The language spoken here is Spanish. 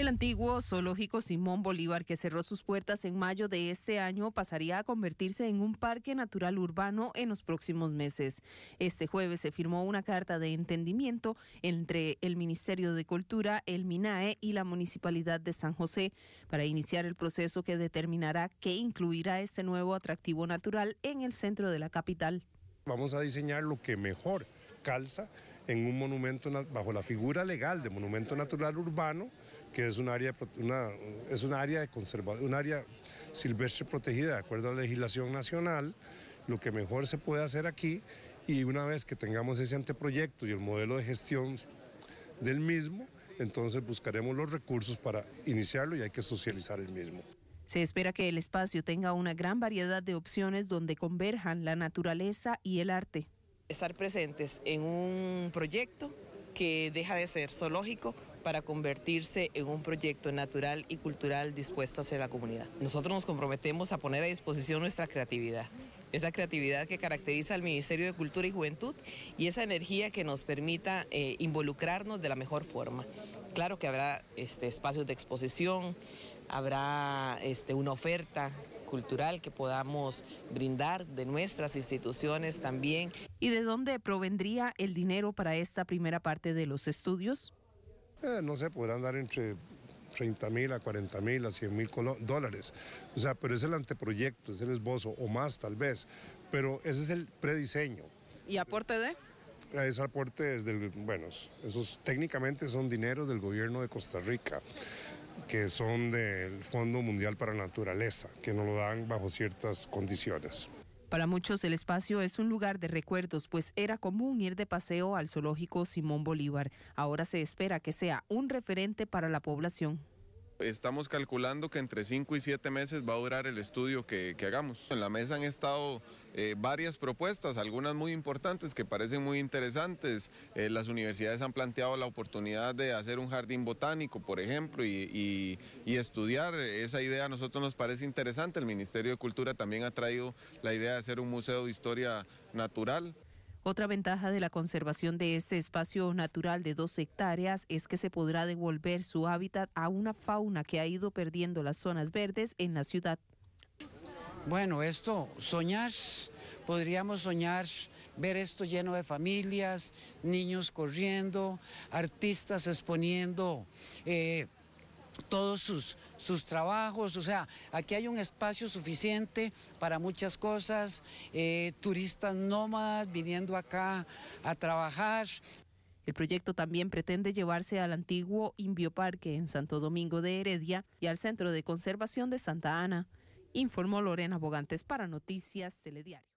El antiguo zoológico Simón Bolívar, que cerró sus puertas en mayo de este año, pasaría a convertirse en un parque natural urbano en los próximos meses. Este jueves se firmó una carta de entendimiento entre el Ministerio de Cultura, el MINAE y la Municipalidad de San José para iniciar el proceso que determinará qué incluirá este nuevo atractivo natural en el centro de la capital. Vamos a diseñar lo que mejor calza en un monumento bajo la figura legal de monumento natural urbano, que es un área, es un área de conservación, un área silvestre protegida de acuerdo a la legislación nacional. Lo que mejor se puede hacer aquí y una vez que tengamos ese anteproyecto y el modelo de gestión del mismo, entonces buscaremos los recursos para iniciarlo y hay que socializar el mismo. Se espera que el espacio tenga una gran variedad de opciones donde converjan la naturaleza y el arte estar presentes en un proyecto que deja de ser zoológico para convertirse en un proyecto natural y cultural dispuesto hacia la comunidad. Nosotros nos comprometemos a poner a disposición nuestra creatividad, esa creatividad que caracteriza al Ministerio de Cultura y Juventud y esa energía que nos permita eh, involucrarnos de la mejor forma. Claro que habrá este, espacios de exposición, habrá este, una oferta cultural que podamos brindar de nuestras instituciones también. ¿Y de dónde provendría el dinero para esta primera parte de los estudios? Eh, no sé, podrán dar entre 30 mil a 40 mil a 100 mil dólares. O sea, pero es el anteproyecto, es el esbozo o más tal vez. Pero ese es el prediseño. ¿Y aporte de? Eh, es aporte desde bueno, esos técnicamente son dinero del gobierno de Costa Rica que son del Fondo Mundial para la Naturaleza, que no lo dan bajo ciertas condiciones. Para muchos el espacio es un lugar de recuerdos, pues era común ir de paseo al zoológico Simón Bolívar. Ahora se espera que sea un referente para la población estamos calculando que entre 5 y 7 meses va a durar el estudio que, hagamos. En la mesa han estado eh, varias propuestas, algunas muy importantes que parecen muy interesantes. Eh, las universidades han planteado la oportunidad de hacer un jardín botánico, por ejemplo, y, y estudiar esa idea a nosotros nos parece interesante. El Ministerio de Cultura también ha traído la idea de hacer un museo de historia natural. Otra ventaja de la conservación de este espacio natural de dos hectáreas es que se podrá devolver su hábitat a una fauna que ha ido perdiendo las zonas verdes en la ciudad. Bueno, esto, soñar, podríamos soñar ver esto lleno de familias, niños corriendo, artistas exponiendo. Eh, todos sus, sus trabajos, o sea, aquí hay un espacio suficiente para muchas cosas, eh, turistas nómadas viniendo acá a trabajar. El proyecto también pretende llevarse al antiguo Invioparque en Santo Domingo de Heredia y al Centro de Conservación de Santa Ana, informó Lorena Bogantes para Noticias Telediario.